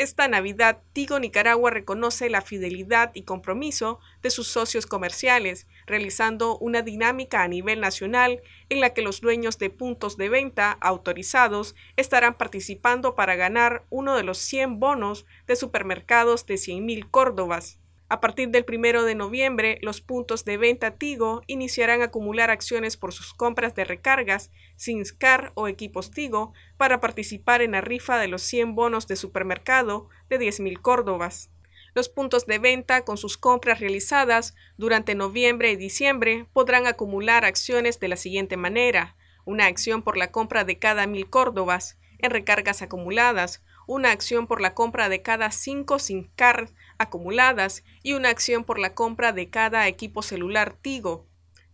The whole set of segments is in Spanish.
Esta Navidad, Tigo Nicaragua reconoce la fidelidad y compromiso de sus socios comerciales, realizando una dinámica a nivel nacional en la que los dueños de puntos de venta autorizados estarán participando para ganar uno de los 100 bonos de supermercados de 100.000 Córdobas. A partir del 1 de noviembre, los puntos de venta Tigo iniciarán a acumular acciones por sus compras de recargas, sin SCAR o equipos Tigo para participar en la rifa de los 100 bonos de supermercado de 10.000 córdobas. Los puntos de venta con sus compras realizadas durante noviembre y diciembre podrán acumular acciones de la siguiente manera: una acción por la compra de cada 1.000 córdobas en recargas acumuladas, una acción por la compra de cada cinco SIM cards acumuladas y una acción por la compra de cada equipo celular Tigo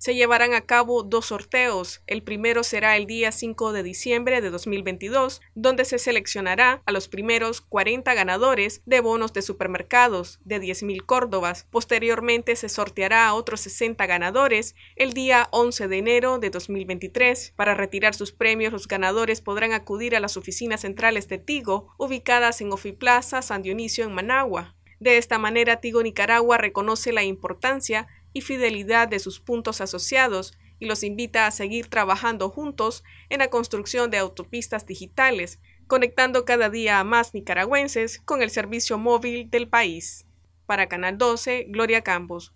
se llevarán a cabo dos sorteos. El primero será el día 5 de diciembre de 2022, donde se seleccionará a los primeros 40 ganadores de bonos de supermercados de 10.000 córdobas. Posteriormente se sorteará a otros 60 ganadores el día 11 de enero de 2023. Para retirar sus premios, los ganadores podrán acudir a las oficinas centrales de Tigo, ubicadas en Ofiplaza, San Dionisio, en Managua. De esta manera, Tigo Nicaragua reconoce la importancia y fidelidad de sus puntos asociados y los invita a seguir trabajando juntos en la construcción de autopistas digitales, conectando cada día a más nicaragüenses con el servicio móvil del país. Para Canal 12, Gloria Campos.